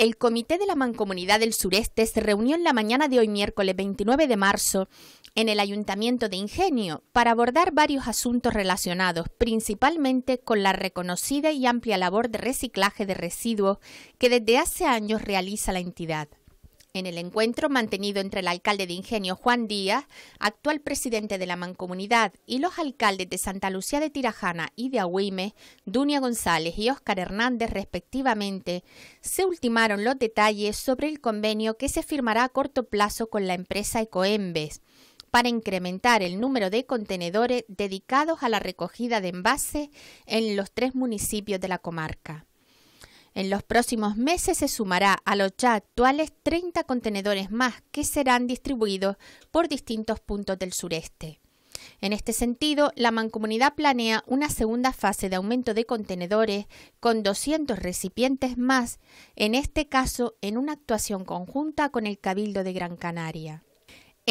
El Comité de la Mancomunidad del Sureste se reunió en la mañana de hoy miércoles 29 de marzo en el Ayuntamiento de Ingenio para abordar varios asuntos relacionados principalmente con la reconocida y amplia labor de reciclaje de residuos que desde hace años realiza la entidad. En el encuentro mantenido entre el alcalde de Ingenio Juan Díaz, actual presidente de la Mancomunidad, y los alcaldes de Santa Lucía de Tirajana y de Agüime, Dunia González y Óscar Hernández respectivamente, se ultimaron los detalles sobre el convenio que se firmará a corto plazo con la empresa Ecoembes para incrementar el número de contenedores dedicados a la recogida de envases en los tres municipios de la comarca. En los próximos meses se sumará a los ya actuales 30 contenedores más que serán distribuidos por distintos puntos del sureste. En este sentido, la mancomunidad planea una segunda fase de aumento de contenedores con 200 recipientes más, en este caso en una actuación conjunta con el Cabildo de Gran Canaria.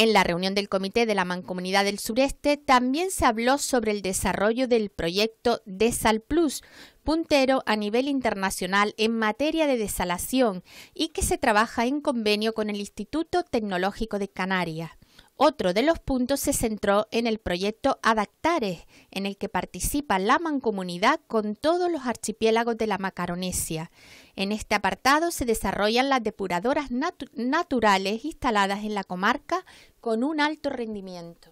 En la reunión del Comité de la Mancomunidad del Sureste también se habló sobre el desarrollo del proyecto Desal Plus, puntero a nivel internacional en materia de desalación y que se trabaja en convenio con el Instituto Tecnológico de Canarias. Otro de los puntos se centró en el proyecto Adactares, en el que participa la mancomunidad con todos los archipiélagos de la Macaronesia. En este apartado se desarrollan las depuradoras naturales instaladas en la comarca con un alto rendimiento.